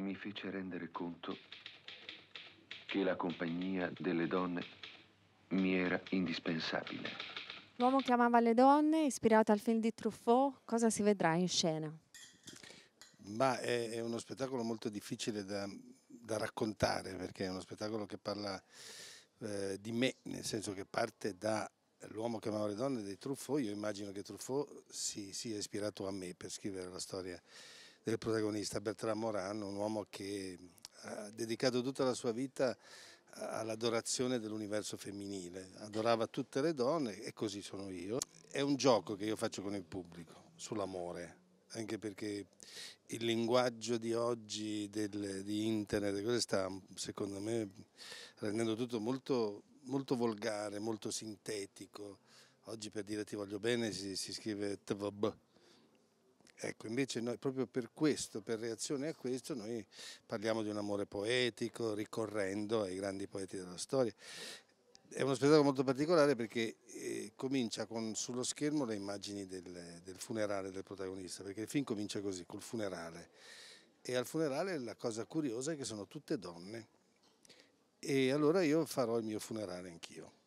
mi fece rendere conto che la compagnia delle donne mi era indispensabile. L'uomo che amava le donne, ispirato al film di Truffaut, cosa si vedrà in scena? Ma è, è uno spettacolo molto difficile da, da, raccontare perché è uno spettacolo che parla eh, di me, nel senso che parte da L'uomo che amava le donne di Truffaut, io immagino che Truffaut si sia ispirato a me per scrivere la storia del protagonista Bertrand Moran, un uomo che ha dedicato tutta la sua vita all'adorazione dell'universo femminile, adorava tutte le donne e così sono io. È un gioco che io faccio con il pubblico sull'amore, anche perché il linguaggio di oggi del, di internet sta secondo me rendendo tutto molto, molto, volgare, molto sintetico. Oggi per dire ti voglio bene si, si scrive tvb, Ecco, invece noi proprio per questo, per reazione a questo, noi parliamo di un amore poetico, ricorrendo ai grandi poeti della storia. È uno spettacolo molto particolare perché eh, comincia con sullo schermo le immagini del, del funerale del protagonista, perché il film comincia così, col funerale. E al funerale la cosa curiosa è che sono tutte donne. E allora io farò il mio funerale anch'io.